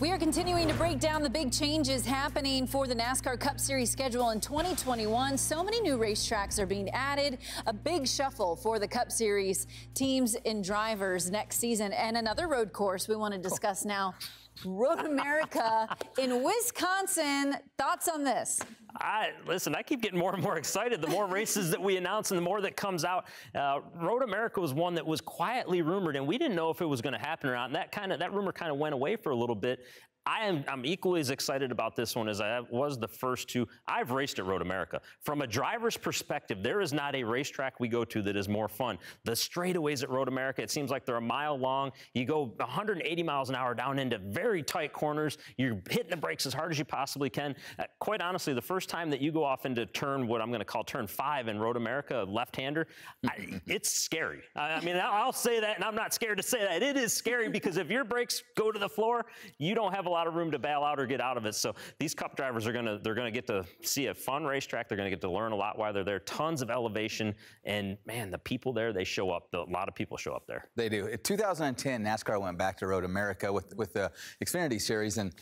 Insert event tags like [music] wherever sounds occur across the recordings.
We are continuing to break down the big changes happening for the NASCAR Cup Series schedule in 2021. So many new racetracks are being added, a big shuffle for the Cup Series teams and drivers next season, and another road course we want to discuss now Road America in Wisconsin. Thoughts on this? I, listen, I keep getting more and more excited. The more races that we announce and the more that comes out, uh, Road America was one that was quietly rumored, and we didn't know if it was going to happen or not. And that kind of that rumor kind of went away for a little bit. I am I'm equally as excited about this one as I was the first two. I've raced at Road America. From a driver's perspective, there is not a racetrack we go to that is more fun. The straightaways at Road America, it seems like they're a mile long. You go 180 miles an hour down into very tight corners. You're hitting the brakes as hard as you possibly can. Uh, quite honestly, the first time that you go off into turn what I'm going to call turn five in Road America, left-hander, I, it's scary. I, I mean, I'll say that, and I'm not scared to say that. It is scary because if your brakes go to the floor, you don't have a lot of room to bail out or get out of it. So these cup drivers are going to they're going to get to see a fun racetrack. They're going to get to learn a lot while they're there. Tons of elevation, and man, the people there they show up. a lot of people show up there. They do. In 2010, NASCAR went back to Road America with with the Xfinity Series and.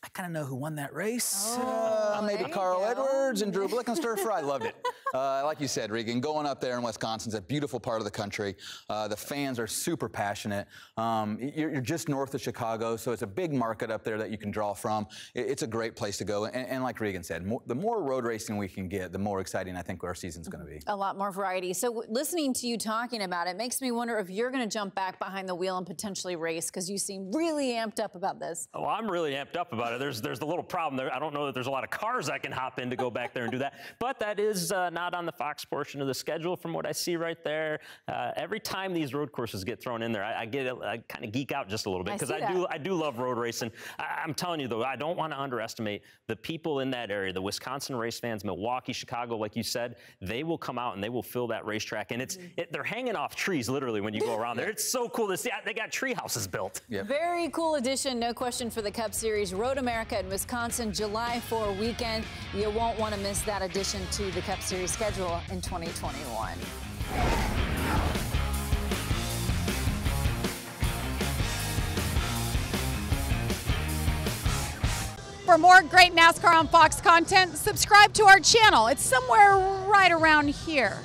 I kind of know who won that race. Oh. Uh, well, maybe Carl Edwards and Drew [laughs] Blickenster. I loved it. Uh, like you said, Regan, going up there in Wisconsin's a beautiful part of the country. Uh, the fans are super passionate. Um, you're, you're, just north of Chicago, so it's a big market up there that you can draw from. It, it's a great place to go. And, and like Regan said, more, the more road racing we can get, the more exciting I think our season's going to be. A lot more variety. So listening to you talking about it makes me wonder if you're going to jump back behind the wheel and potentially race because you seem really amped up about this. Oh, I'm really amped up about it. There's there's the little problem there. I don't know that there's a lot of cars cars I can hop in to go back there and do that. But that is uh, not on the Fox portion of the schedule from what I see right there. Uh, every time these road courses get thrown in there, I, I get I kind of geek out just a little bit because I, I do I do love road racing. I, am telling you though, I don't want to underestimate the people in that area, the Wisconsin race fans, Milwaukee, Chicago, like you said, they will come out and they will fill that racetrack, and it's mm-hmm. it, they're hanging off trees literally when you go around [laughs] there. It's so cool to see. They got tree houses built. Yep. Very cool addition, no question for the Cup Series. Road America in Wisconsin, July 4 weekend weekend. You won't want to miss that addition to the Cup Series schedule in 2021. For more great NASCAR on Fox content, subscribe to our channel. It's somewhere right around here.